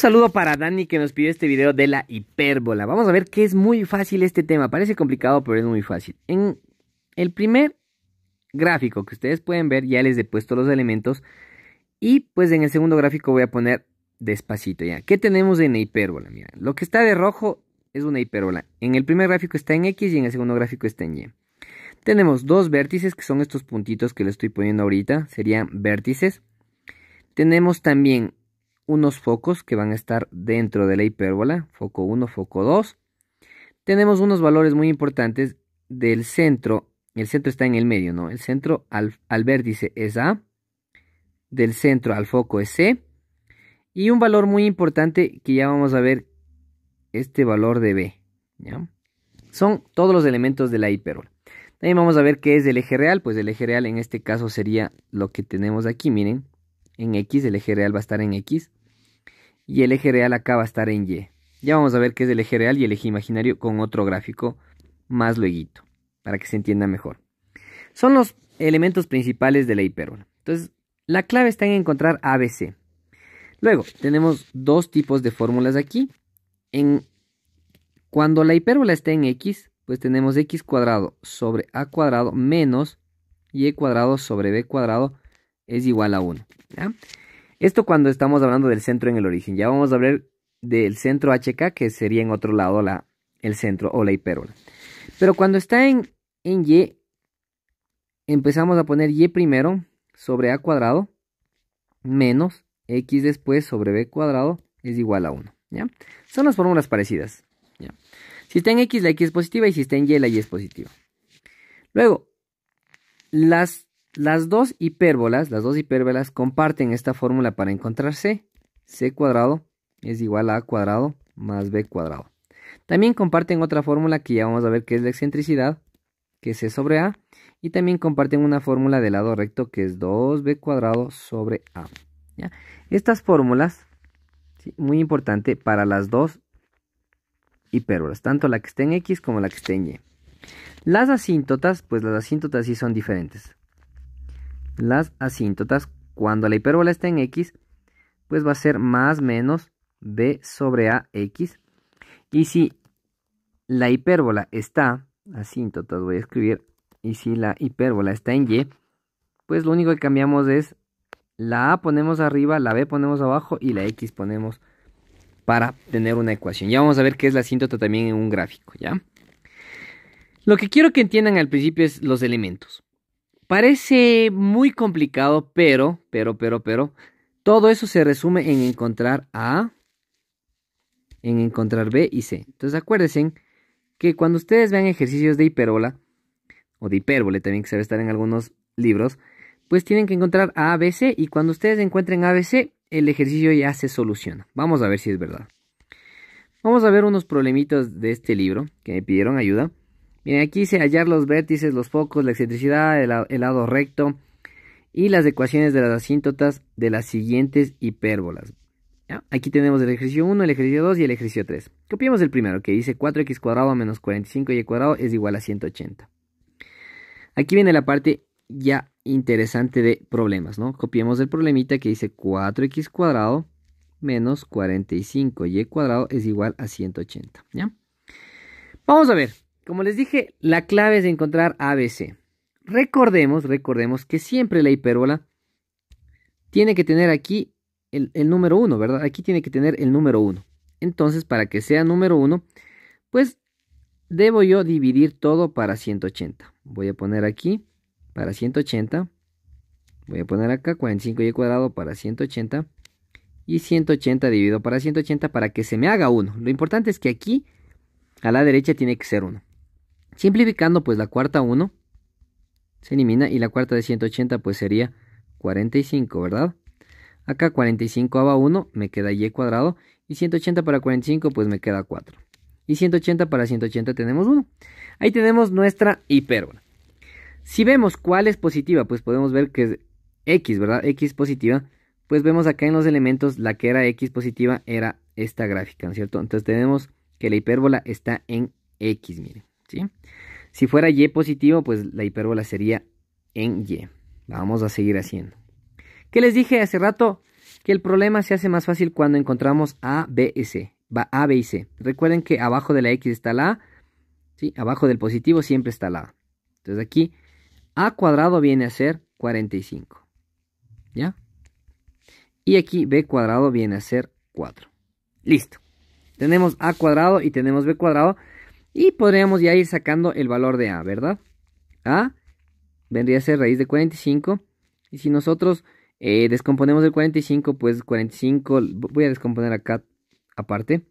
Un saludo para Dani que nos pidió este video de la hipérbola. Vamos a ver que es muy fácil este tema. Parece complicado, pero es muy fácil. En el primer gráfico que ustedes pueden ver, ya les he puesto los elementos. Y pues en el segundo gráfico voy a poner despacito ya. ¿Qué tenemos en la hipérbola? Mira, lo que está de rojo es una hipérbola. En el primer gráfico está en X y en el segundo gráfico está en Y. Tenemos dos vértices que son estos puntitos que le estoy poniendo ahorita. Serían vértices. Tenemos también unos focos que van a estar dentro de la hipérbola, foco 1, foco 2. Tenemos unos valores muy importantes del centro, el centro está en el medio, ¿no? El centro al, al vértice es A, del centro al foco es C, y un valor muy importante que ya vamos a ver, este valor de B, Son todos los elementos de la hipérbola. También vamos a ver qué es el eje real, pues el eje real en este caso sería lo que tenemos aquí, miren, en X, el eje real va a estar en X, y el eje real acaba a estar en Y. Ya vamos a ver qué es el eje real y el eje imaginario con otro gráfico más luego, para que se entienda mejor. Son los elementos principales de la hipérbola. Entonces, la clave está en encontrar ABC. Luego, tenemos dos tipos de fórmulas aquí. En, cuando la hipérbola está en X, pues tenemos X cuadrado sobre A cuadrado menos Y cuadrado sobre B cuadrado es igual a 1. ¿ya? Esto cuando estamos hablando del centro en el origen. Ya vamos a hablar del centro HK, que sería en otro lado la, el centro o la hipérbola. Pero cuando está en, en Y, empezamos a poner Y primero sobre A cuadrado menos X después sobre B cuadrado es igual a 1. ¿ya? Son las fórmulas parecidas. Si está en X, la X es positiva y si está en Y, la Y es positiva. Luego, las las dos hipérbolas, las dos hipérbolas comparten esta fórmula para encontrar C. C cuadrado es igual a A cuadrado más B cuadrado. También comparten otra fórmula que ya vamos a ver que es la excentricidad, que es C sobre A. Y también comparten una fórmula de lado recto que es 2B cuadrado sobre A. Estas fórmulas, muy importante para las dos hipérbolas, tanto la que esté en X como la que esté en Y. Las asíntotas, pues las asíntotas sí son diferentes las asíntotas, cuando la hipérbola está en X, pues va a ser más menos B sobre AX. Y si la hipérbola está, asíntotas voy a escribir, y si la hipérbola está en Y, pues lo único que cambiamos es la A ponemos arriba, la B ponemos abajo y la X ponemos para tener una ecuación. Ya vamos a ver qué es la asíntota también en un gráfico, ¿ya? Lo que quiero que entiendan al principio es los elementos. Parece muy complicado, pero, pero, pero, pero, todo eso se resume en encontrar A, en encontrar B y C. Entonces acuérdense que cuando ustedes vean ejercicios de hiperbola, o de hipérbole también que se debe estar en algunos libros, pues tienen que encontrar A, B, C y cuando ustedes encuentren A, B, C, el ejercicio ya se soluciona. Vamos a ver si es verdad. Vamos a ver unos problemitos de este libro que me pidieron ayuda. Y aquí se hallar los vértices, los focos, la excentricidad, el, lado recto y las ecuaciones de las asíntotas de las siguientes hipérbolas. Aquí tenemos el ejercicio 1, el ejercicio 2 y el ejercicio 3. Copiamos el primero que dice 4x cuadrado menos 45y e cuadrado es igual a 180. Aquí viene la parte ya interesante de problemas, ¿no? Copiemos el problemita que dice 4x cuadrado menos 45y e cuadrado es igual a 180, ¿ya? Vamos a ver, como les dije, la clave es encontrar ABC. Recordemos, recordemos que siempre la hipérbola tiene que tener aquí el, número 1, ¿verdad? Aquí tiene que tener el número 1. Entonces, para que sea número 1, pues debo yo dividir todo para 180. Voy a poner aquí para 180. Voy a poner acá 45y cuadrado para 180. Y 180 dividido para 180 para que se me haga 1. Lo importante es que aquí a la derecha tiene que ser 1. Simplificando, pues la cuarta 1 se elimina y la cuarta de 180 pues sería 45, ¿verdad? Acá 45 a 1 me queda y cuadrado y 180 para 45 pues me queda 4. Y 180 para 180 tenemos 1. Ahí tenemos nuestra hipérbola. Si vemos cuál es positiva, pues podemos ver que es x, ¿verdad? x positiva. Pues vemos acá en los elementos la que era x positiva era esta gráfica, ¿no es cierto? Entonces tenemos que la hipérbola está en x, miren. Si fuera y positivo, pues la hipérbola sería en y. Vamos a seguir haciendo. ¿Qué les dije hace rato? Que el problema se hace más fácil cuando encontramos A, B y C. Va A, B y C. Recuerden que abajo de la X está la A. ¿sí? Abajo del positivo siempre está la A. Entonces aquí A cuadrado viene a ser 45. ¿Ya? Y aquí B cuadrado viene a ser 4. Listo. Tenemos A cuadrado y tenemos B cuadrado. Y podríamos ya ir sacando el valor de A, ¿verdad? A vendría a ser raíz de 45. Y si nosotros eh, descomponemos el 45, pues 45, voy a descomponer acá aparte,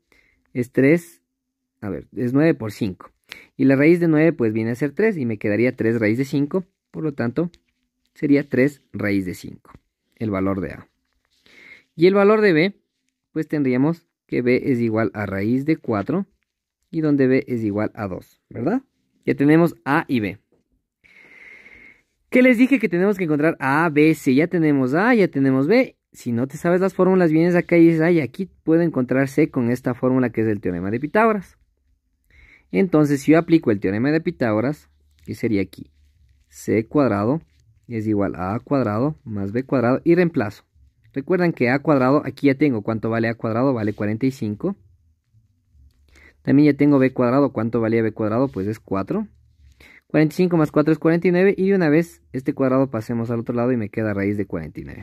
es 3, a ver, es 9 por 5. Y la raíz de 9 pues viene a ser 3 y me quedaría 3 raíz de 5, por lo tanto sería 3 raíz de 5, el valor de A. Y el valor de B, pues tendríamos que B es igual a raíz de 4 y donde b es igual a 2, ¿verdad? Ya tenemos A y B. ¿Qué les dije que tenemos que encontrar A, B, C? Ya tenemos A, ya tenemos B. Si no te sabes las fórmulas, vienes acá y dices, ay, aquí puedo encontrar C con esta fórmula que es el teorema de Pitágoras. Entonces, si yo aplico el teorema de Pitágoras, que sería aquí, C cuadrado es igual a A cuadrado más B cuadrado y reemplazo. Recuerdan que A cuadrado, aquí ya tengo cuánto vale A cuadrado, vale 45. También ya tengo b cuadrado. ¿Cuánto valía b cuadrado? Pues es 4. 45 más 4 es 49. Y una vez este cuadrado pasemos al otro lado y me queda raíz de 49.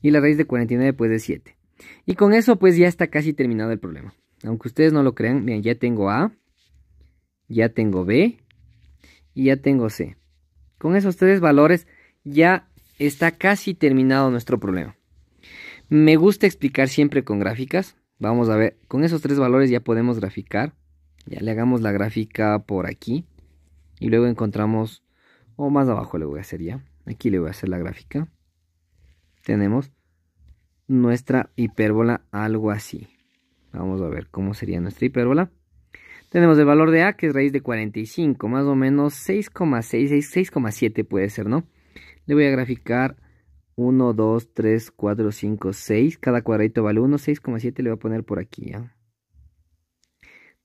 Y la raíz de 49 pues es 7. Y con eso pues ya está casi terminado el problema. Aunque ustedes no lo crean, miren, ya tengo A, ya tengo B y ya tengo C. Con esos tres valores ya está casi terminado nuestro problema. Me gusta explicar siempre con gráficas. Vamos a ver, con esos tres valores ya podemos graficar. Ya le hagamos la gráfica por aquí. Y luego encontramos, o más abajo le voy a hacer ya. Aquí le voy a hacer la gráfica. Tenemos nuestra hipérbola algo así. Vamos a ver cómo sería nuestra hipérbola. Tenemos el valor de A que es raíz de 45, más o menos 6,6, 6,7 puede ser, ¿no? Le voy a graficar 1, 2, 3, 4, 5, 6. Cada cuadradito vale 1, 6,7 le voy a poner por aquí. ¿ya?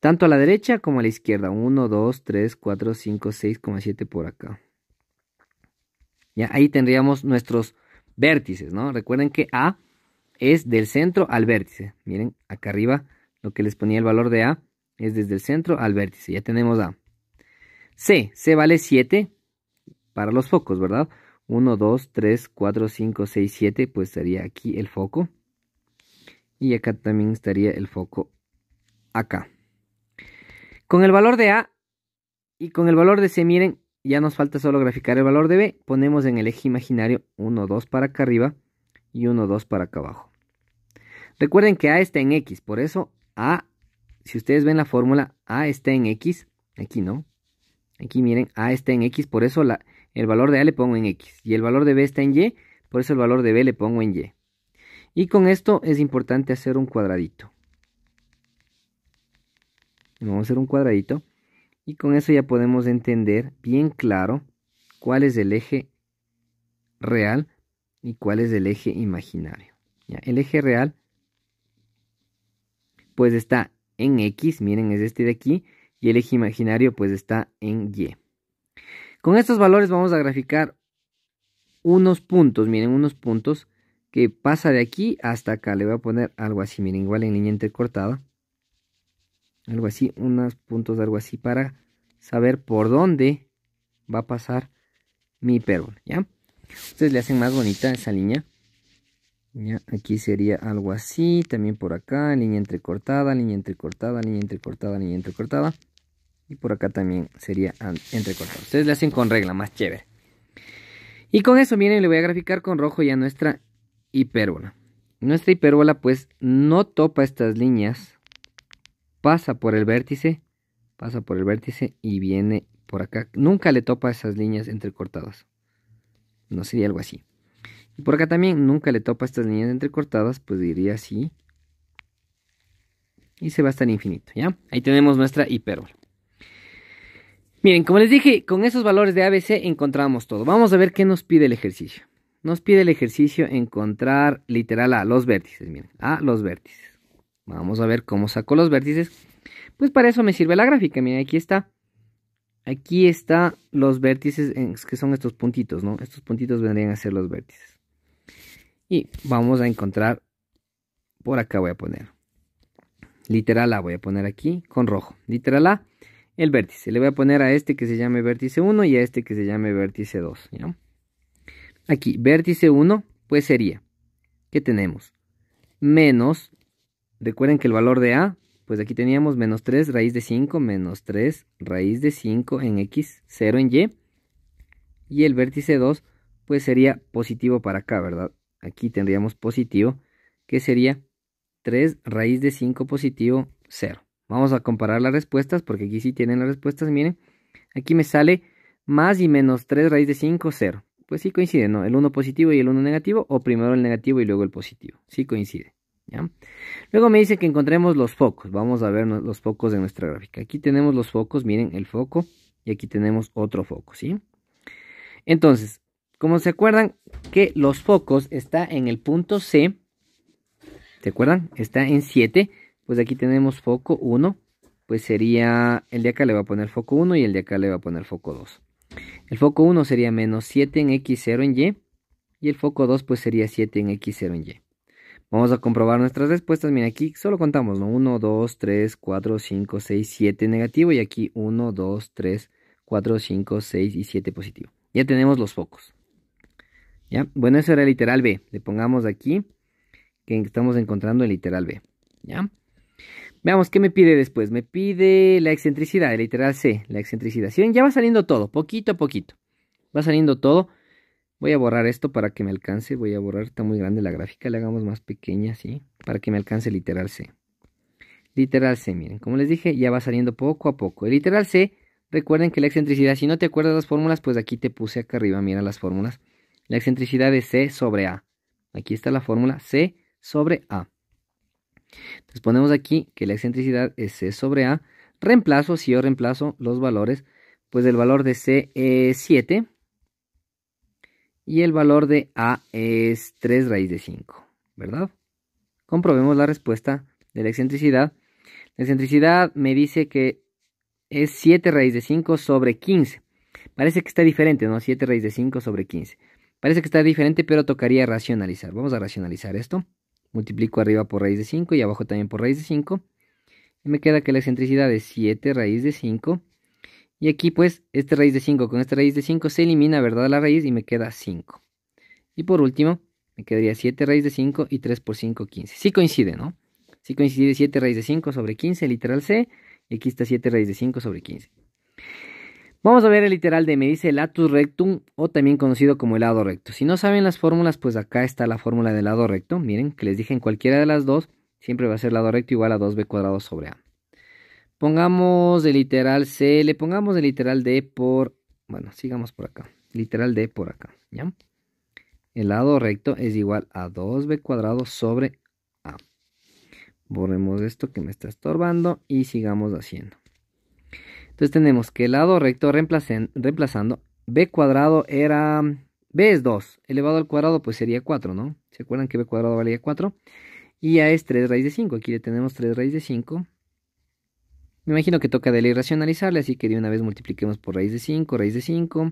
Tanto a la derecha como a la izquierda. 1, 2, 3, 4, 5, 6,7 por acá. Ya, ahí tendríamos nuestros vértices, ¿no? Recuerden que A es del centro al vértice. Miren, acá arriba lo que les ponía el valor de A es desde el centro al vértice. Ya tenemos A. C, C vale 7 para los focos, ¿verdad? 1, 2, 3, 4, 5, 6, 7, pues estaría aquí el foco. Y acá también estaría el foco acá. Con el valor de A y con el valor de C, miren, ya nos falta solo graficar el valor de B. Ponemos en el eje imaginario 1, 2 para acá arriba y 1, 2 para acá abajo. Recuerden que A está en X, por eso A, si ustedes ven la fórmula, A está en X, aquí no. Aquí miren, A está en X, por eso la, el valor de A le pongo en X y el valor de B está en Y, por eso el valor de B le pongo en Y. Y con esto es importante hacer un cuadradito. Vamos a hacer un cuadradito y con eso ya podemos entender bien claro cuál es el eje real y cuál es el eje imaginario. El eje real pues está en X, miren es este de aquí, y el eje imaginario pues está en Y. Con estos valores vamos a graficar unos puntos, miren, unos puntos que pasa de aquí hasta acá. Le voy a poner algo así, miren, igual en línea entrecortada, Algo así, unos puntos, de algo así, para saber por dónde va a pasar mi hipérbole, ¿ya? Ustedes le hacen más bonita esa línea. Ya, aquí sería algo así, también por acá, línea entrecortada, línea entrecortada, línea entrecortada, línea entrecortada. Y por acá también sería entrecortado. Ustedes le hacen con regla, más chévere. Y con eso, miren, le voy a graficar con rojo ya nuestra hipérbola. Nuestra hipérbola pues no topa estas líneas. Pasa por el vértice. Pasa por el vértice y viene por acá. Nunca le topa esas líneas entrecortadas. No sería algo así. Y por acá también nunca le topa estas líneas entrecortadas. Pues diría así. Y se va a estar infinito, ¿ya? Ahí tenemos nuestra hipérbola. Miren, como les dije, con esos valores de ABC encontramos todo. Vamos a ver qué nos pide el ejercicio. Nos pide el ejercicio encontrar literal A, los vértices. Miren, A, los vértices. Vamos a ver cómo saco los vértices. Pues para eso me sirve la gráfica. Miren, aquí está. Aquí están los vértices, que son estos puntitos, ¿no? Estos puntitos vendrían a ser los vértices. Y vamos a encontrar, por acá voy a poner, literal A voy a poner aquí con rojo. Literal A el vértice. Le voy a poner a este que se llame vértice 1 y a este que se llame vértice 2. ¿ya? Aquí, vértice 1, pues sería, ¿qué tenemos? Menos, recuerden que el valor de A, pues aquí teníamos menos 3 raíz de 5, menos 3 raíz de 5 en X, 0 en Y. Y el vértice 2, pues sería positivo para acá, ¿verdad? Aquí tendríamos positivo, que sería 3 raíz de 5 positivo, 0. Vamos a comparar las respuestas porque aquí sí tienen las respuestas, miren. Aquí me sale más y menos 3 raíz de 5, 0. Pues sí coincide, ¿no? El 1 positivo y el 1 negativo, o primero el negativo y luego el positivo. Sí coincide, ¿ya? Luego me dice que encontremos los focos. Vamos a ver los focos de nuestra gráfica. Aquí tenemos los focos, miren el foco, y aquí tenemos otro foco, ¿sí? Entonces, como se acuerdan que los focos está en el punto C, ¿se acuerdan? Está en 7 pues aquí tenemos foco 1, pues sería el de acá le va a poner foco 1 y el de acá le va a poner foco 2. El foco 1 sería menos 7 en x0 en y y el foco 2 pues sería 7 en x0 en y. Vamos a comprobar nuestras respuestas. Mira, aquí solo contamos, ¿no? 1, 2, 3, 4, 5, 6, 7 negativo. Y aquí 1, 2, 3, 4, 5, 6 y 7 positivo. Ya tenemos los focos. ¿Ya? Bueno, eso era el literal B. Le pongamos aquí que estamos encontrando el literal B. ¿Ya? Veamos qué me pide después. Me pide la excentricidad, el literal C, la excentricidad. Si ven, ya va saliendo todo, poquito a poquito. Va saliendo todo. Voy a borrar esto para que me alcance. Voy a borrar, está muy grande la gráfica, le hagamos más pequeña, ¿sí? Para que me alcance el literal C. Literal C, miren, como les dije, ya va saliendo poco a poco. El literal C, recuerden que la excentricidad, si no te acuerdas las fórmulas, pues aquí te puse acá arriba, mira las fórmulas. La excentricidad es C sobre A. Aquí está la fórmula C sobre A. Entonces ponemos aquí que la excentricidad es C sobre A. Reemplazo, si yo reemplazo los valores, pues el valor de C es 7 y el valor de A es 3 raíz de 5, ¿verdad? Comprobemos la respuesta de la excentricidad. La excentricidad me dice que es 7 raíz de 5 sobre 15. Parece que está diferente, ¿no? 7 raíz de 5 sobre 15. Parece que está diferente, pero tocaría racionalizar. Vamos a racionalizar esto. Multiplico arriba por raíz de 5 y abajo también por raíz de 5. Y me queda que la excentricidad es 7 raíz de 5. Y aquí pues este raíz de 5 con esta raíz de 5 se elimina, ¿verdad? La raíz y me queda 5. Y por último, me quedaría 7 raíz de 5 y 3 por 5, 15. Sí coincide, ¿no? Sí coincide 7 raíz de 5 sobre 15, literal C. Y aquí está 7 raíz de 5 sobre 15. Vamos a ver el literal de me dice latus rectum o también conocido como el lado recto. Si no saben las fórmulas, pues acá está la fórmula del lado recto. Miren, que les dije en cualquiera de las dos, siempre va a ser lado recto igual a 2b cuadrado sobre a. Pongamos el literal c, le pongamos el literal d por, bueno, sigamos por acá. Literal d por acá, ¿ya? El lado recto es igual a 2b cuadrado sobre a. Borremos esto que me está estorbando y sigamos haciendo. Entonces tenemos que el lado recto reemplazando b cuadrado era... b es 2, elevado al cuadrado pues sería 4, ¿no? ¿Se acuerdan que b cuadrado valía 4? Y a es 3 raíz de 5, aquí le tenemos 3 raíz de 5. Me imagino que toca de ley racionalizarle, así que de una vez multipliquemos por raíz de 5, raíz de 5.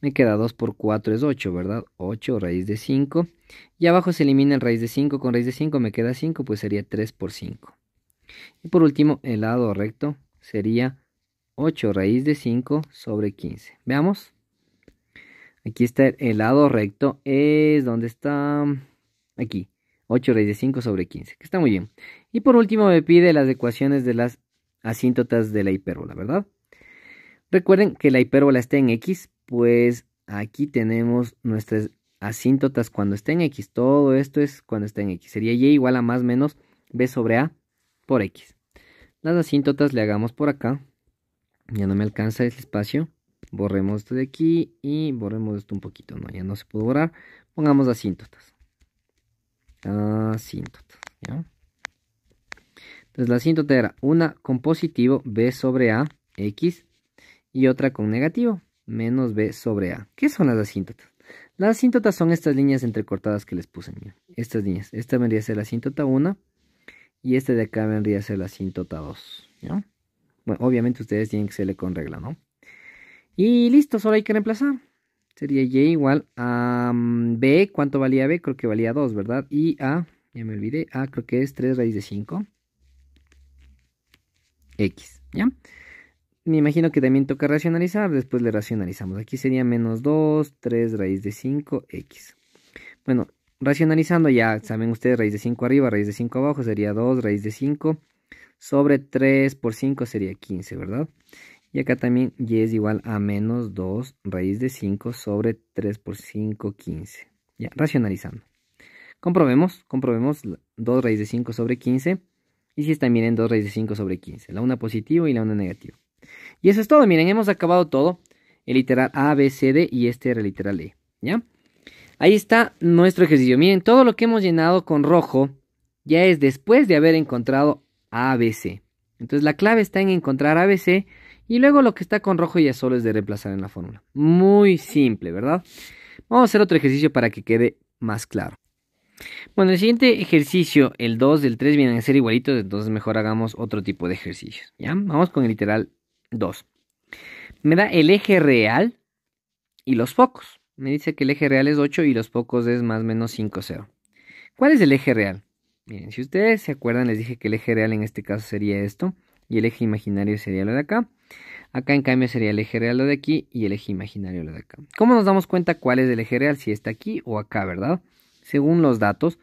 Me queda 2 por 4 es 8, ¿verdad? 8 raíz de 5. Y abajo se elimina el raíz de 5 con raíz de 5, me queda 5, pues sería 3 por 5. Y por último, el lado recto sería 8 raíz de 5 sobre 15. Veamos. Aquí está el lado recto. Es donde está. Aquí. 8 raíz de 5 sobre 15. Que está muy bien. Y por último me pide las ecuaciones de las asíntotas de la hipérbola, ¿verdad? Recuerden que la hipérbola está en X. Pues aquí tenemos nuestras asíntotas cuando está en X. Todo esto es cuando está en X. Sería Y igual a más menos B sobre A por X. Las asíntotas le hagamos por acá ya no me alcanza el espacio. Borremos esto de aquí y borremos esto un poquito, ¿no? Ya no se pudo borrar. Pongamos asíntotas. Asíntotas, ¿ya? Entonces la asíntota era una con positivo B sobre A, X, y otra con negativo, menos B sobre A. ¿Qué son las asíntotas? Las asíntotas son estas líneas entrecortadas que les puse. Estas líneas. Esta vendría a ser la asíntota 1 y esta de acá vendría a ser la asíntota 2. ¿ya? Bueno, obviamente ustedes tienen que hacerle con regla, ¿no? Y listo, solo hay que reemplazar. Sería Y igual a mm, B. ¿Cuánto valía B? Creo que valía 2, ¿verdad? Y A, ya me olvidé. A creo que es 3 raíz de 5. X, ¿ya? Me imagino que también toca racionalizar. Después le racionalizamos. Aquí sería menos 2, 3 raíz de 5, X. Bueno, racionalizando ya saben ustedes raíz de 5 arriba, raíz de 5 abajo. Sería 2 raíz de 5 sobre 3 por 5 sería 15, ¿verdad? Y acá también y es igual a menos 2 raíz de 5 sobre 3 por 5, 15. Ya, racionalizando. Comprobemos, comprobemos 2 raíz de 5 sobre 15. Y si están, miren, 2 raíz de 5 sobre 15. La una positiva y la una negativa. Y eso es todo, miren, hemos acabado todo. El literal A, B, C, D y este era el literal E. ¿Ya? Ahí está nuestro ejercicio. Miren, todo lo que hemos llenado con rojo ya es después de haber encontrado ABC. Entonces la clave está en encontrar ABC y luego lo que está con rojo y azul es de reemplazar en la fórmula. Muy simple, ¿verdad? Vamos a hacer otro ejercicio para que quede más claro. Bueno, el siguiente ejercicio, el 2, del 3 vienen a ser igualitos, entonces mejor hagamos otro tipo de ejercicios. ¿ya? Vamos con el literal 2. Me da el eje real y los focos. Me dice que el eje real es 8 y los focos es más o menos 5, 0. ¿Cuál es el eje real? Miren, si ustedes se acuerdan, les dije que el eje real en este caso sería esto y el eje imaginario sería lo de acá. Acá en cambio sería el eje real lo de aquí y el eje imaginario lo de acá. ¿Cómo nos damos cuenta cuál es el eje real? Si está aquí o acá, ¿verdad? Según los datos,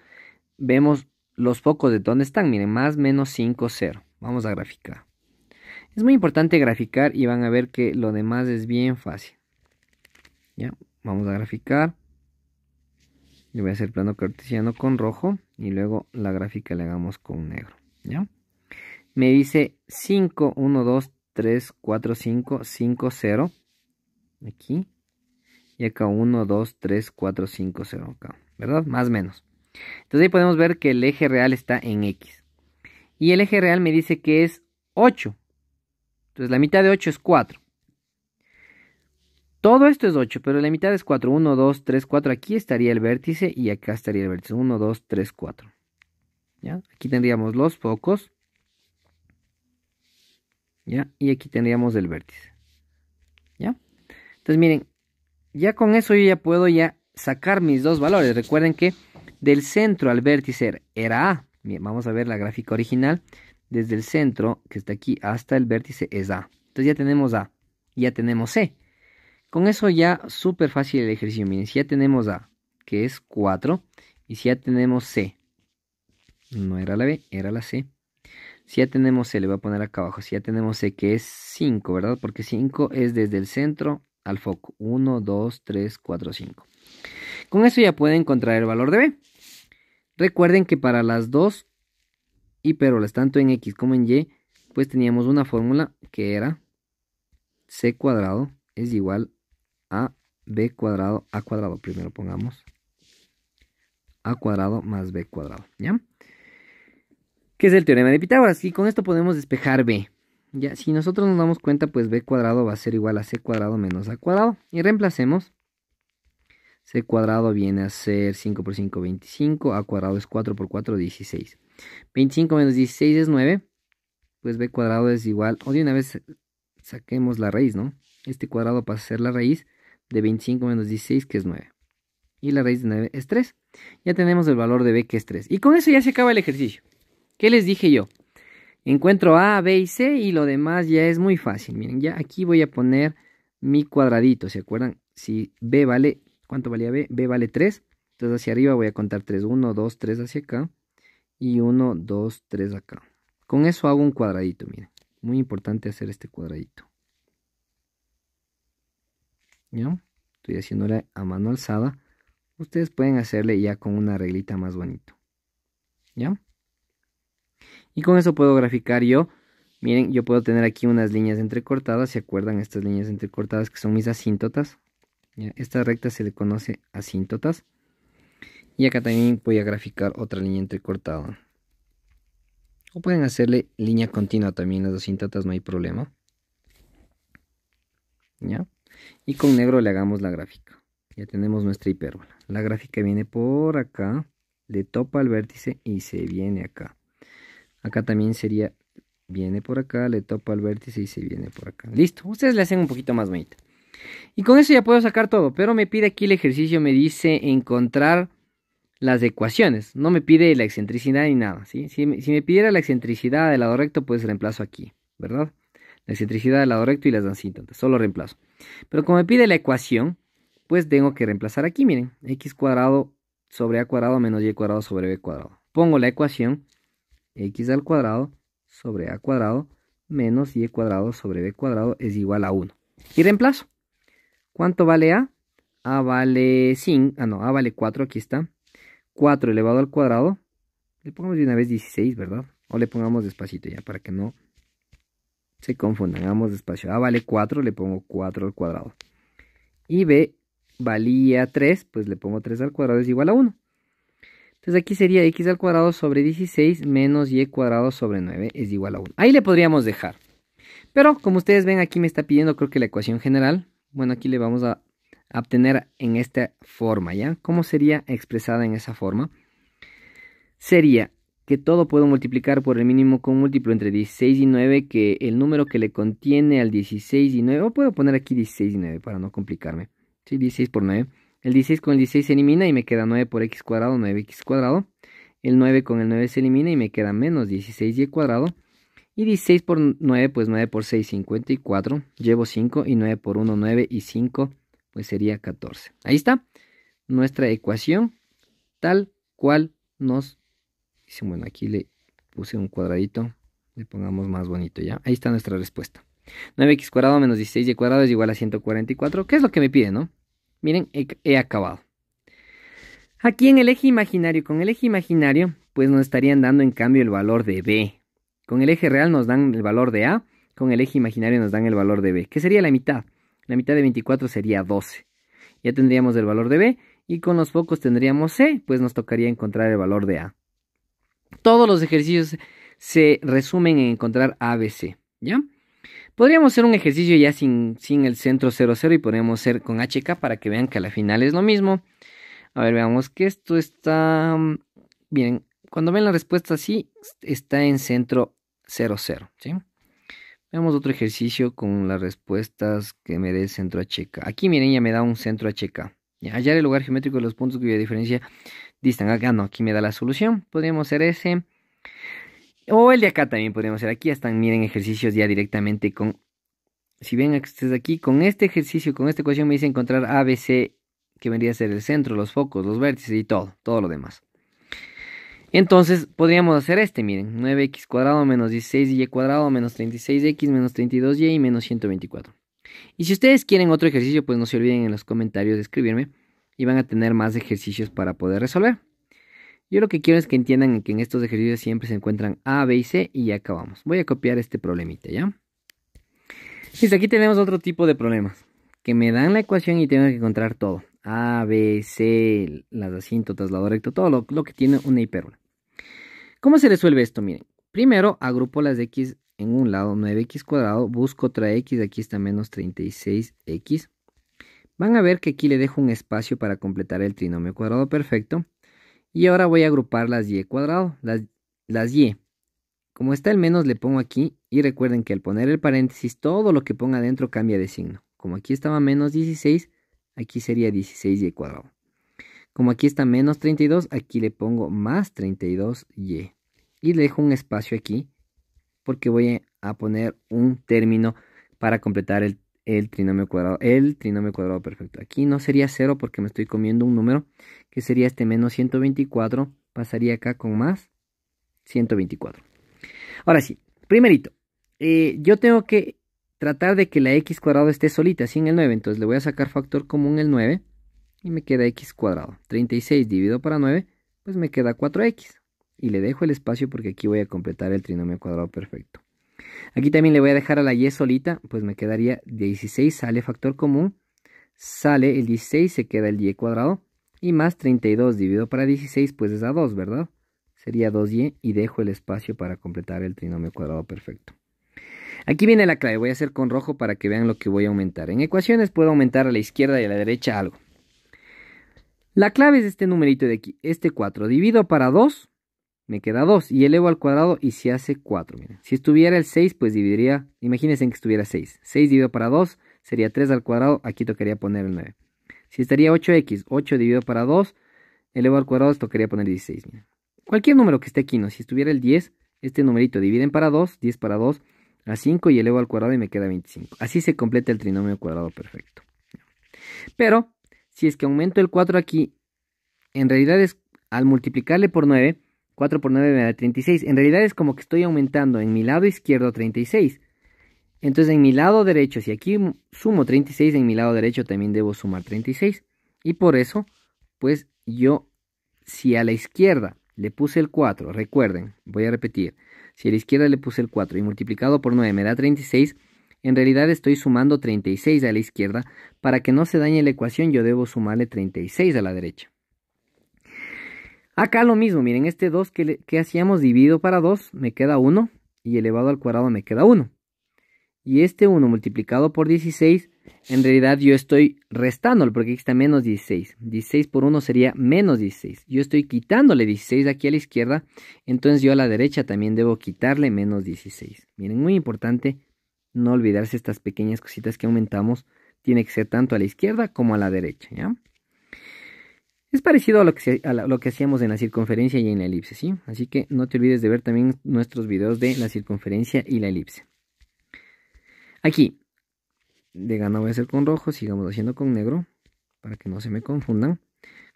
vemos los focos de dónde están. Miren, más menos 5, 0. Vamos a graficar. Es muy importante graficar y van a ver que lo demás es bien fácil. Ya, vamos a graficar le voy a hacer plano cartesiano con rojo y luego la gráfica le hagamos con negro, Me dice 5, 1, 2, 3, 4, 5, 5, 0, aquí, y acá 1, 2, 3, 4, 5, 0, acá, ¿verdad? Más o menos. Entonces ahí podemos ver que el eje real está en X. Y el eje real me dice que es 8. Entonces la mitad de 8 es 4. Todo esto es 8, pero la mitad es 4. 1, 2, 3, 4. Aquí estaría el vértice y acá estaría el vértice. 1, 2, 3, 4. ¿Ya? Aquí tendríamos los focos. ¿Ya? Y aquí tendríamos el vértice. ¿Ya? Entonces miren, ya con eso yo ya puedo ya sacar mis dos valores. Recuerden que del centro al vértice era A. Bien, vamos a ver la gráfica original. Desde el centro, que está aquí, hasta el vértice es A. Entonces ya tenemos A, ya tenemos C. Con eso ya súper fácil el ejercicio. Miren, si ya tenemos A, que es 4, y si ya tenemos C, no era la B, era la C. Si ya tenemos C, le voy a poner acá abajo, si ya tenemos C, que es 5, ¿verdad? Porque 5 es desde el centro al foco. 1, 2, 3, 4, 5. Con eso ya pueden encontrar el valor de B. Recuerden que para las dos hiperbolas, tanto en X como en Y, pues teníamos una fórmula que era C cuadrado es igual a, a b cuadrado a cuadrado. Primero pongamos a cuadrado más b cuadrado. ¿Ya? ¿Qué es el teorema de Pitágoras. Y con esto podemos despejar b. Ya, si nosotros nos damos cuenta, pues b cuadrado va a ser igual a c cuadrado menos a cuadrado. Y reemplacemos. c cuadrado viene a ser 5 por 5, 25. a cuadrado es 4 por 4, 16. 25 menos 16 es 9. Pues b cuadrado es igual. O de una vez saquemos la raíz, ¿no? Este cuadrado pasa a ser la raíz de 25 menos 16, que es 9. Y la raíz de 9 es 3. Ya tenemos el valor de b, que es 3. Y con eso ya se acaba el ejercicio. ¿Qué les dije yo? Encuentro A, B y C y lo demás ya es muy fácil. Miren, ya aquí voy a poner mi cuadradito, ¿se acuerdan? Si B vale, ¿cuánto valía B? B vale 3. Entonces hacia arriba voy a contar 3. 1, 2, 3 hacia acá. Y 1, 2, 3 acá. Con eso hago un cuadradito, miren. Muy importante hacer este cuadradito. ¿ya? Estoy haciéndole a mano alzada. Ustedes pueden hacerle ya con una reglita más bonito. ¿Ya? Y con eso puedo graficar yo. Miren, yo puedo tener aquí unas líneas entrecortadas. ¿Se acuerdan estas líneas entrecortadas que son mis asíntotas? Esta recta se le conoce asíntotas. Y acá también voy a graficar otra línea entrecortada. O pueden hacerle línea continua también las asíntotas, no hay problema. ¿Ya? y con negro le hagamos la gráfica. Ya tenemos nuestra hipérbola. La gráfica viene por acá, le topa al vértice y se viene acá. Acá también sería, viene por acá, le topa al vértice y se viene por acá. Listo, ustedes le hacen un poquito más bonito, Y con eso ya puedo sacar todo, pero me pide aquí el ejercicio, me dice encontrar las ecuaciones. No me pide la excentricidad ni nada, Si, si me pidiera la excentricidad del lado recto, pues reemplazo aquí, ¿verdad? la excentricidad del lado recto y las asíntotas. Solo reemplazo. Pero como me pide la ecuación, pues tengo que reemplazar aquí, miren, x cuadrado sobre a cuadrado menos y cuadrado sobre b cuadrado. Pongo la ecuación x al cuadrado sobre a cuadrado menos y cuadrado sobre b cuadrado es igual a 1. Y reemplazo. ¿Cuánto vale a? a vale 5, ah no, a vale 4, aquí está. 4 elevado al cuadrado. Le pongamos de una vez 16, ¿verdad? O le pongamos despacito ya para que no se confundan. Vamos despacio. A vale 4, le pongo 4 al cuadrado. Y B valía 3, pues le pongo 3 al cuadrado es igual a 1. Entonces aquí sería x al cuadrado sobre 16 menos y cuadrado sobre 9 es igual a 1. Ahí le podríamos dejar. Pero como ustedes ven aquí me está pidiendo creo que la ecuación general. Bueno, aquí le vamos a obtener en esta forma, ¿ya? ¿Cómo sería expresada en esa forma? Sería que todo puedo multiplicar por el mínimo con múltiplo entre 16 y 9, que el número que le contiene al 16 y 9, o puedo poner aquí 16 y 9 para no complicarme. Sí, 16 por 9. El 16 con el 16 se elimina y me queda 9 por x cuadrado, 9x cuadrado. El 9 con el 9 se elimina y me queda menos 16y cuadrado. Y 16 por 9, pues 9 por 6, 54. Llevo 5 y 9 por 1, 9 y 5, pues sería 14. Ahí está nuestra ecuación tal cual nos bueno, aquí le puse un cuadradito. Le pongamos más bonito ya. Ahí está nuestra respuesta. 9x cuadrado menos 16y cuadrado es igual a 144. ¿Qué es lo que me pide, no? Miren, he, he acabado. Aquí en el eje imaginario, con el eje imaginario, pues nos estarían dando en cambio el valor de b. Con el eje real nos dan el valor de a, con el eje imaginario nos dan el valor de b, que sería la mitad. La mitad de 24 sería 12. Ya tendríamos el valor de b y con los focos tendríamos c, pues nos tocaría encontrar el valor de a. Todos los ejercicios se resumen en encontrar ABC, ¿ya? Podríamos hacer un ejercicio ya sin, sin el centro 00 y podríamos hacer con HK para que vean que a la final es lo mismo. A ver, veamos que esto está... Bien, cuando ven la respuesta así está en centro 00, ¿sí? Veamos otro ejercicio con las respuestas que me dé el centro HK. Aquí miren, ya me da un centro HK. Allá hallar el lugar geométrico de los puntos que cuya diferencia distan acá ah, no, aquí me da la solución. Podríamos hacer ese. O el de acá también podríamos hacer. Aquí están, miren, ejercicios ya directamente con... Si ven ustedes aquí, con este ejercicio, con esta ecuación me dice encontrar ABC, que vendría a ser el centro, los focos, los vértices y todo, todo lo demás. Entonces podríamos hacer este, miren, 9x cuadrado menos 16y cuadrado menos 36x menos 32y y menos 124. Y si ustedes quieren otro ejercicio, pues no se olviden en los comentarios de escribirme y van a tener más ejercicios para poder resolver. Yo lo que quiero es que entiendan que en estos ejercicios siempre se encuentran A, B y C y ya acabamos. Voy a copiar este problemita, ¿ya? aquí tenemos otro tipo de problemas. Que me dan la ecuación y tengo que encontrar todo. A, B, C, las asíntotas, lado recto, todo lo, que tiene una hipérbola. ¿Cómo se resuelve esto? Miren, primero agrupo las x en un lado, 9x cuadrado, busco otra x, aquí está menos 36x. Van a ver que aquí le dejo un espacio para completar el trinomio cuadrado perfecto. Y ahora voy a agrupar las y cuadrado, las, las y. Como está el menos le pongo aquí y recuerden que al poner el paréntesis todo lo que ponga adentro cambia de signo. Como aquí estaba menos 16, aquí sería 16y cuadrado. Como aquí está menos 32, aquí le pongo más 32y. Y le dejo un espacio aquí porque voy a poner un término para completar el el trinomio cuadrado, el trinomio cuadrado perfecto. Aquí no sería 0 porque me estoy comiendo un número que sería este menos 124, pasaría acá con más 124. Ahora sí, primerito, eh, yo tengo que tratar de que la x cuadrado esté solita, sin el 9, entonces le voy a sacar factor común el 9 y me queda x cuadrado. 36 dividido para 9, pues me queda 4x y le dejo el espacio porque aquí voy a completar el trinomio cuadrado perfecto. Aquí también le voy a dejar a la Y solita, pues me quedaría 16, sale factor común, sale el 16, se queda el Y cuadrado, y más 32 dividido para 16, pues es a 2, ¿verdad? Sería 2Y y dejo el espacio para completar el trinomio cuadrado perfecto. Aquí viene la clave, voy a hacer con rojo para que vean lo que voy a aumentar. En ecuaciones puedo aumentar a la izquierda y a la derecha algo. La clave es este numerito de aquí, este 4. Divido para 2, me queda 2 y elevo al cuadrado y se hace 4. Miren. Si estuviera el 6, pues dividiría, imagínense que estuviera 6. 6 dividido para 2 sería 3 al cuadrado, aquí tocaría poner el 9. Si estaría 8x, 8 dividido para 2, elevo al cuadrado, esto tocaría poner 16. Cualquier número que esté aquí, ¿no? Si estuviera el 10, este numerito dividen para 2, 10 para 2, a 5 y elevo al cuadrado y me queda 25. Así se completa el trinomio cuadrado perfecto. Pero, si es que aumento el 4 aquí, en realidad es al multiplicarle por 9, 4 por 9 me da 36. En realidad es como que estoy aumentando en mi lado izquierdo 36. Entonces en mi lado derecho, si aquí sumo 36, en mi lado derecho también debo sumar 36. Y por eso, pues yo, si a la izquierda le puse el 4, recuerden, voy a repetir, si a la izquierda le puse el 4 y multiplicado por 9 me da 36, en realidad estoy sumando 36 a la izquierda. Para que no se dañe la ecuación, yo debo sumarle 36 a la derecha. Acá lo mismo, miren, este 2 que, hacíamos dividido para 2 me queda 1 y elevado al cuadrado me queda 1. Y este 1 multiplicado por 16, en realidad yo estoy restándolo porque aquí está menos 16. 16 por 1 sería menos 16. Yo estoy quitándole 16 aquí a la izquierda, entonces yo a la derecha también debo quitarle menos 16. Miren, muy importante no olvidarse estas pequeñas cositas que aumentamos. Tiene que ser tanto a la izquierda como a la derecha, ¿ya? Es parecido a lo, que, hacíamos en la circunferencia y en la elipse, ¿sí? Así que no te olvides de ver también nuestros videos de la circunferencia y la elipse. Aquí, de gana voy a hacer con rojo, sigamos haciendo con negro, para que no se me confundan.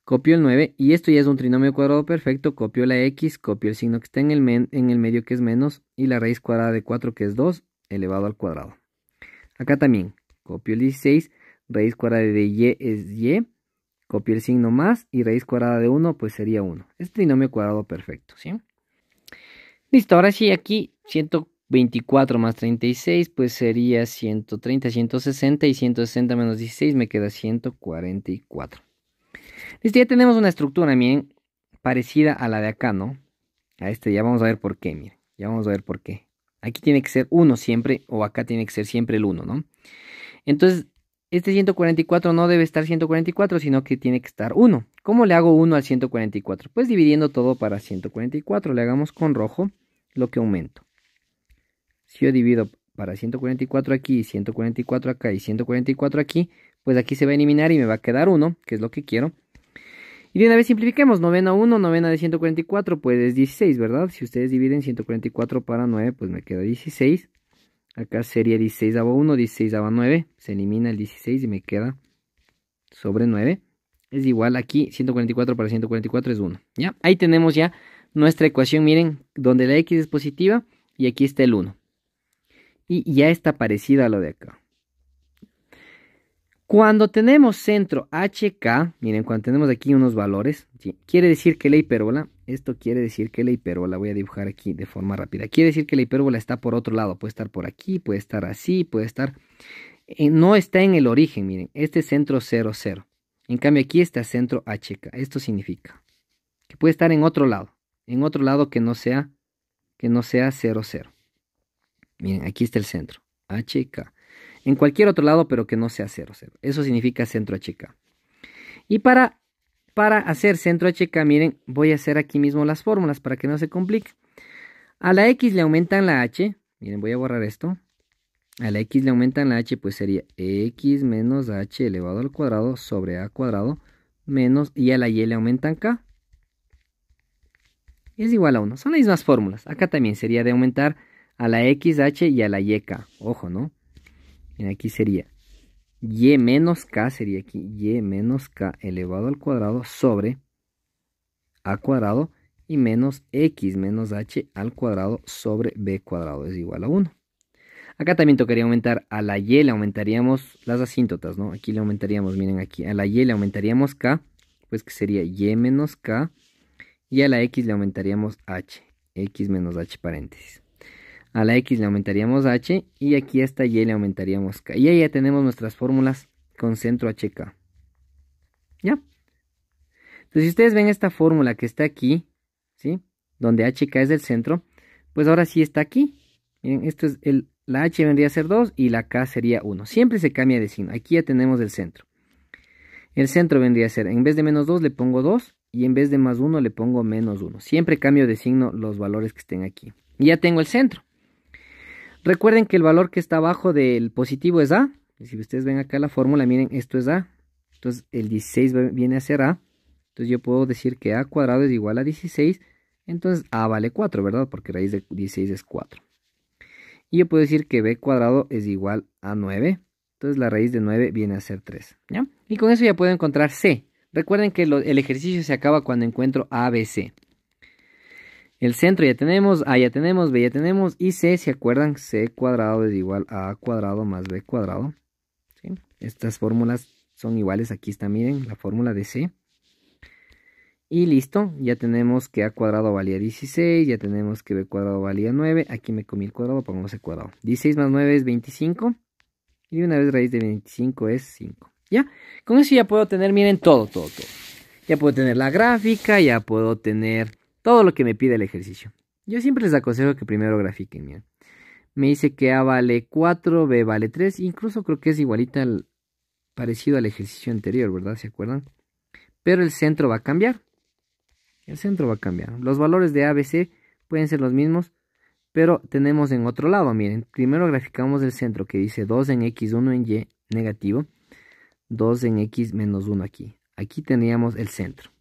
Copio el 9, y esto ya es un trinomio cuadrado perfecto, copio la x, copio el signo que está en el, en el medio que es menos, y la raíz cuadrada de 4 que es 2, elevado al cuadrado. Acá también, copio el 16, raíz cuadrada de y es y, Copié el signo más y raíz cuadrada de 1 pues sería 1. Es trinomio cuadrado perfecto, ¿sí? Listo, ahora sí aquí 124 más 36 pues sería 130, 160 y 160 menos 16 me queda 144. Listo, ya tenemos una estructura, miren, parecida a la de acá, ¿no? A este, ya vamos a ver por qué, miren, ya vamos a ver por qué. Aquí tiene que ser 1 siempre o acá tiene que ser siempre el 1, ¿no? Entonces, este 144 no debe estar 144, sino que tiene que estar 1. ¿Cómo le hago 1 al 144? Pues dividiendo todo para 144. Le hagamos con rojo lo que aumento. Si yo divido para 144 aquí, 144 acá y 144 aquí, pues aquí se va a eliminar y me va a quedar 1, que es lo que quiero. Y de una vez simplifiquemos, novena 1, novena de 144, pues es 16, ¿verdad? Si ustedes dividen 144 para 9, pues me queda 16. Acá sería 16 a 1, 16 a 9. Se elimina el 16 y me queda sobre 9. Es igual aquí, 144 para 144 es 1. ¿ya? Ahí tenemos ya nuestra ecuación, miren, donde la x es positiva y aquí está el 1. Y ya está parecida a la de acá. Cuando tenemos centro HK, miren, cuando tenemos aquí unos valores, quiere decir que la hipérbola, esto quiere decir que la hipérbola, voy a dibujar aquí de forma rápida, quiere decir que la hipérbola está por otro lado, puede estar por aquí, puede estar así, puede estar, eh, no está en el origen, miren, este centro 0, 0. En cambio aquí está centro HK, esto significa que puede estar en otro lado, en otro lado que no sea, que no sea 0, 0. Miren, aquí está el centro, HK en cualquier otro lado, pero que no sea 0, Eso significa centro HK. Y para, para hacer centro HK, miren, voy a hacer aquí mismo las fórmulas para que no se complique. A la X le aumentan la H. Miren, voy a borrar esto. A la X le aumentan la H, pues sería X menos H elevado al cuadrado sobre A cuadrado menos, y a la Y le aumentan K. Es igual a 1. Son las mismas fórmulas. Acá también sería de aumentar a la x h y a la y k, Ojo, ¿no? aquí sería y menos k sería aquí y menos k elevado al cuadrado sobre a cuadrado y menos x menos h al cuadrado sobre b cuadrado es igual a 1. Acá también tocaría aumentar a la y le aumentaríamos las asíntotas, ¿no? Aquí le aumentaríamos, miren aquí, a la y le aumentaríamos k, pues que sería y menos k y a la x le aumentaríamos h, x menos h paréntesis a la X le aumentaríamos H y aquí a esta Y le aumentaríamos K. Y ahí ya tenemos nuestras fórmulas con centro HK. ¿Ya? Entonces, si ustedes ven esta fórmula que está aquí, ¿sí? Donde HK es el centro, pues ahora sí está aquí. Miren, esto es el, la H vendría a ser 2 y la K sería 1. Siempre se cambia de signo. Aquí ya tenemos el centro. El centro vendría a ser, en vez de menos 2 le pongo 2 y en vez de más 1 le pongo menos 1. Siempre cambio de signo los valores que estén aquí. Y ya tengo el centro. Recuerden que el valor que está abajo del positivo es A. Si ustedes ven acá la fórmula, miren, esto es A. Entonces el 16 viene a ser A. Entonces yo puedo decir que A cuadrado es igual a 16. Entonces A vale 4, ¿verdad? Porque raíz de 16 es 4. Y yo puedo decir que B cuadrado es igual a 9. Entonces la raíz de 9 viene a ser 3. ¿ya? Y con eso ya puedo encontrar C. Recuerden que el ejercicio se acaba cuando encuentro ABC. El centro ya tenemos, A ya tenemos, B ya tenemos y C, ¿se acuerdan? C cuadrado es igual a A cuadrado más B cuadrado. Estas fórmulas son iguales, aquí está, miren, la fórmula de C. Y listo, ya tenemos que A cuadrado valía 16, ya tenemos que B cuadrado valía 9, aquí me comí el cuadrado, pongamos el cuadrado. 16 más 9 es 25 y una vez raíz de 25 es 5. ¿Ya? Con eso ya puedo tener, miren, todo, todo, todo. Ya puedo tener la gráfica, ya puedo tener todo lo que me pide el ejercicio. Yo siempre les aconsejo que primero grafiquen, miren. Me dice que A vale 4, B vale 3, incluso creo que es igualita al parecido al ejercicio anterior, ¿verdad? ¿Se acuerdan? Pero el centro va a cambiar. El centro va a cambiar. Los valores de A, B, C pueden ser los mismos, pero tenemos en otro lado, miren, primero graficamos el centro que dice 2 en X, 1 en Y negativo, 2 en X menos 1 aquí. Aquí teníamos el centro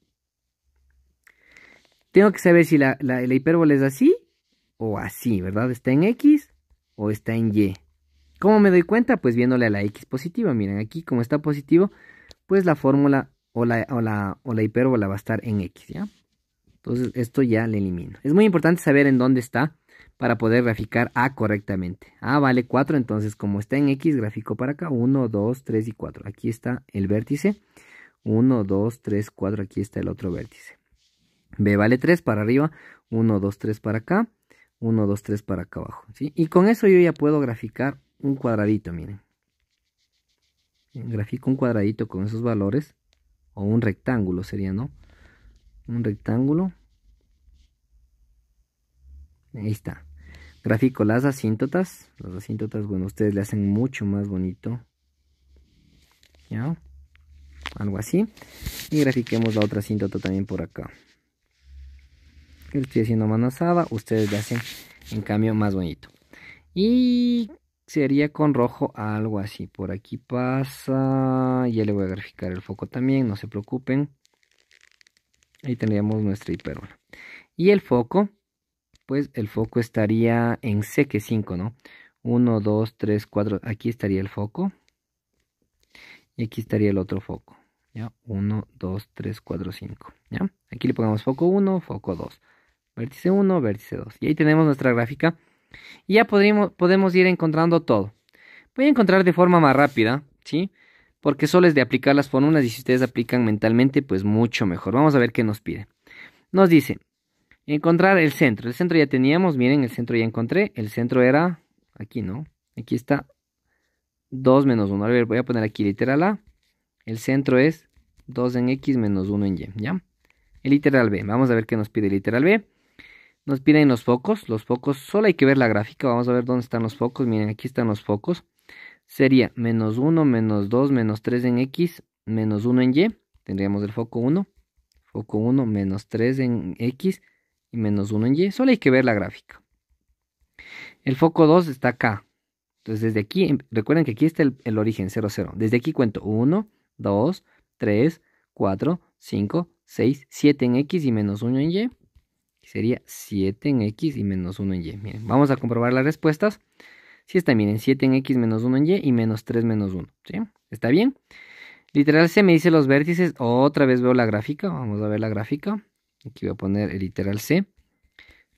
tengo que saber si la, hipérbola es así o así, ¿verdad? ¿Está en X o está en Y? ¿Cómo me doy cuenta? Pues viéndole a la X positiva. Miren, aquí como está positivo, pues la fórmula o la, o la, o la hipérbola va a estar en X, ¿ya? Entonces esto ya le elimino. Es muy importante saber en dónde está para poder graficar A correctamente. A ah, vale 4, entonces como está en X, grafico para acá 1, 2, 3 y 4. Aquí está el vértice. 1, 2, 3, 4, aquí está el otro vértice. B vale 3 para arriba, 1, 2, 3 para acá, 1, 2, 3 para acá abajo. Y con eso yo ya puedo graficar un cuadradito, miren. Grafico un cuadradito con esos valores, o un rectángulo sería, ¿no? Un rectángulo. Ahí está. Grafico las asíntotas. Las asíntotas, bueno, ustedes le hacen mucho más bonito. ¿Ya? Algo así. Y grafiquemos la otra asíntota también por acá que estoy haciendo mano asada, ustedes le hacen en cambio más bonito. Y sería con rojo algo así. Por aquí pasa. Ya le voy a graficar el foco también, no se preocupen. Ahí tendríamos nuestra hipérbola. Y el foco, pues el foco estaría en seque 5, ¿no? 1, 2, 3, 4. Aquí estaría el foco. Y aquí estaría el otro foco. ¿Ya? 1, 2, 3, 4, 5. ¿Ya? Aquí le pongamos foco 1, foco 2 vértice 1, vértice 2. Y ahí tenemos nuestra gráfica. Y ya podemos, podemos ir encontrando todo. Voy a encontrar de forma más rápida, ¿sí? Porque solo es de aplicar las fórmulas y si ustedes aplican mentalmente, pues mucho mejor. Vamos a ver qué nos pide. Nos dice, encontrar el centro. El centro ya teníamos, miren, el centro ya encontré. El centro era, aquí no, aquí está 2 menos 1. A ver, voy a poner aquí literal A. El centro es 2 en X menos 1 en Y, ¿ya? El literal B, vamos a ver qué nos pide el literal B. Nos piden los focos. Los focos, solo hay que ver la gráfica. Vamos a ver dónde están los focos. Miren, aquí están los focos. Sería menos 1, menos 2, menos 3 en X, menos 1 en Y. Tendríamos el foco 1. Foco 1, menos 3 en X y menos 1 en Y. Solo hay que ver la gráfica. El foco 2 está acá. Entonces desde aquí, em, recuerden que aquí está el, origen 0, 0. Desde aquí cuento 1, 2, 3, 4, 5, 6, 7 en X y menos 1 en Y sería 7 en x y menos 1 en y. Miren, vamos a comprobar las respuestas. Si está, miren, 7 en x menos 1 en y y menos 3 menos 1. ¿sí? ¿Está bien? Literal C me dice los vértices. Otra vez veo la gráfica. Vamos a ver la gráfica. Aquí voy a poner el literal C.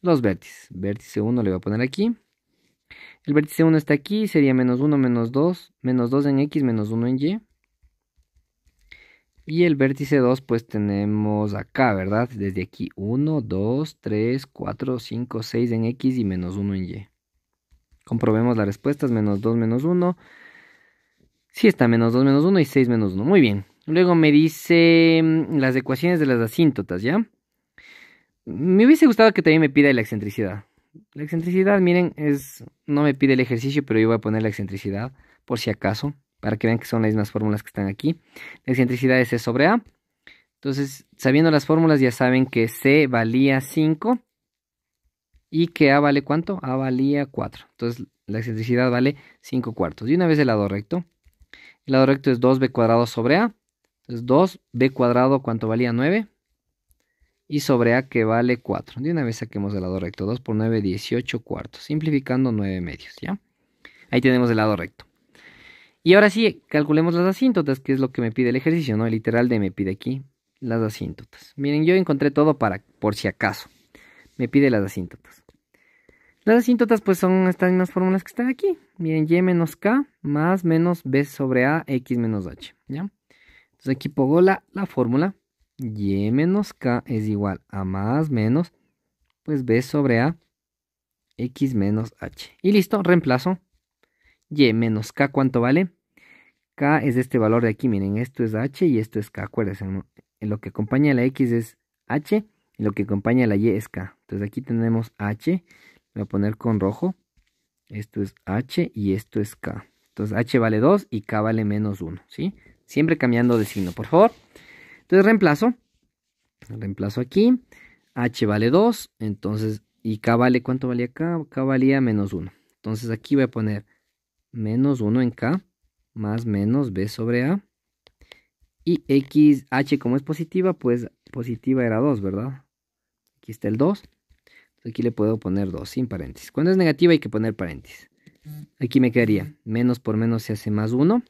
Los vértices. Vértice 1 le voy a poner aquí. El vértice 1 está aquí. Sería menos 1, menos 2. Menos 2 en x, menos 1 en y. Y el vértice 2 pues tenemos acá, ¿verdad? Desde aquí 1, 2, 3, 4, 5, 6 en X y menos 1 en Y. Comprobemos las respuestas, menos 2, menos 1. Sí está menos 2, menos 1 y 6, menos 1. Muy bien. Luego me dice mm, las ecuaciones de las asíntotas, ¿ya? Me hubiese gustado que también me pida la excentricidad. La excentricidad, miren, es no me pide el ejercicio, pero yo voy a poner la excentricidad por si acaso para que vean que son las mismas fórmulas que están aquí. La excentricidad es C sobre A. Entonces, sabiendo las fórmulas, ya saben que C valía 5 y que A vale cuánto? A valía 4. Entonces, la excentricidad vale 5 cuartos. Y una vez el lado recto. El lado recto es 2B cuadrado sobre A. Entonces, 2B cuadrado, ¿cuánto valía? 9. Y sobre A que vale 4. De una vez saquemos el lado recto. 2 por 9, 18 cuartos. Simplificando 9 medios, ¿ya? Ahí tenemos el lado recto. Y ahora sí, calculemos las asíntotas, que es lo que me pide el ejercicio, ¿no? El literal de me pide aquí las asíntotas. Miren, yo encontré todo para, por si acaso, me pide las asíntotas. Las asíntotas pues son estas mismas fórmulas que están aquí. Miren, y menos k más menos b sobre a x menos h, ¿ya? Entonces aquí pongo la, la fórmula. y menos k es igual a más menos pues b sobre a x menos h. Y listo, reemplazo y menos k, ¿cuánto vale? k es este valor de aquí, miren, esto es h y esto es k, acuérdense, lo que acompaña a la x es h y lo que acompaña a la y es k. Entonces aquí tenemos h, voy a poner con rojo, esto es h y esto es k. Entonces h vale 2 y k vale menos 1, ¿sí? Siempre cambiando de signo, por favor. Entonces reemplazo, reemplazo aquí, h vale 2, entonces, y k vale, ¿cuánto valía k? k valía menos 1. Entonces aquí voy a poner menos 1 en K más menos B sobre A. Y x h como es positiva, pues positiva era 2, ¿verdad? Aquí está el 2. aquí le puedo poner 2 sin paréntesis. Cuando es negativa hay que poner paréntesis. Aquí me quedaría menos por menos se hace más 1.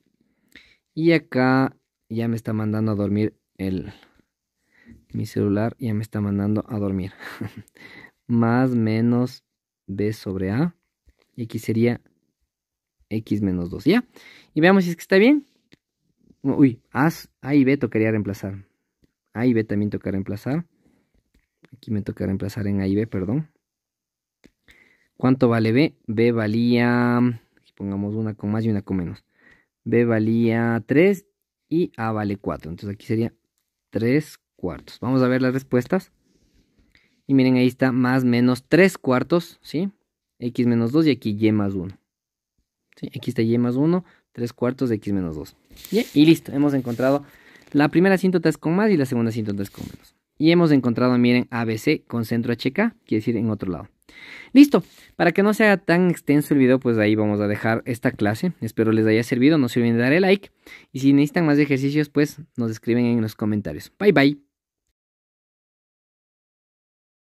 Y acá ya me está mandando a dormir el mi celular ya me está mandando a dormir. más menos b sobre a. Y aquí sería x menos 2, ¿ya? Y veamos si es que está bien. Uy, A y B tocaría reemplazar. A y B también toca reemplazar. Aquí me toca reemplazar en A y B, perdón. ¿Cuánto vale B? B valía, pongamos una con más y una con menos. B valía 3 y A vale 4. Entonces aquí sería 3 cuartos. Vamos a ver las respuestas. Y miren, ahí está más menos 3 cuartos, ¿sí? X menos 2 y aquí Y más 1. Aquí está y más 1, 3 cuartos de x menos 2. Y listo, hemos encontrado la primera asíntota con más y la segunda asíntota es con menos. Y hemos encontrado, miren, ABC con centro HK, quiere decir en otro lado. Listo, para que no sea tan extenso el video, pues ahí vamos a dejar esta clase. Espero les haya servido, no se olviden de darle like. Y si necesitan más ejercicios, pues nos escriben en los comentarios. Bye bye.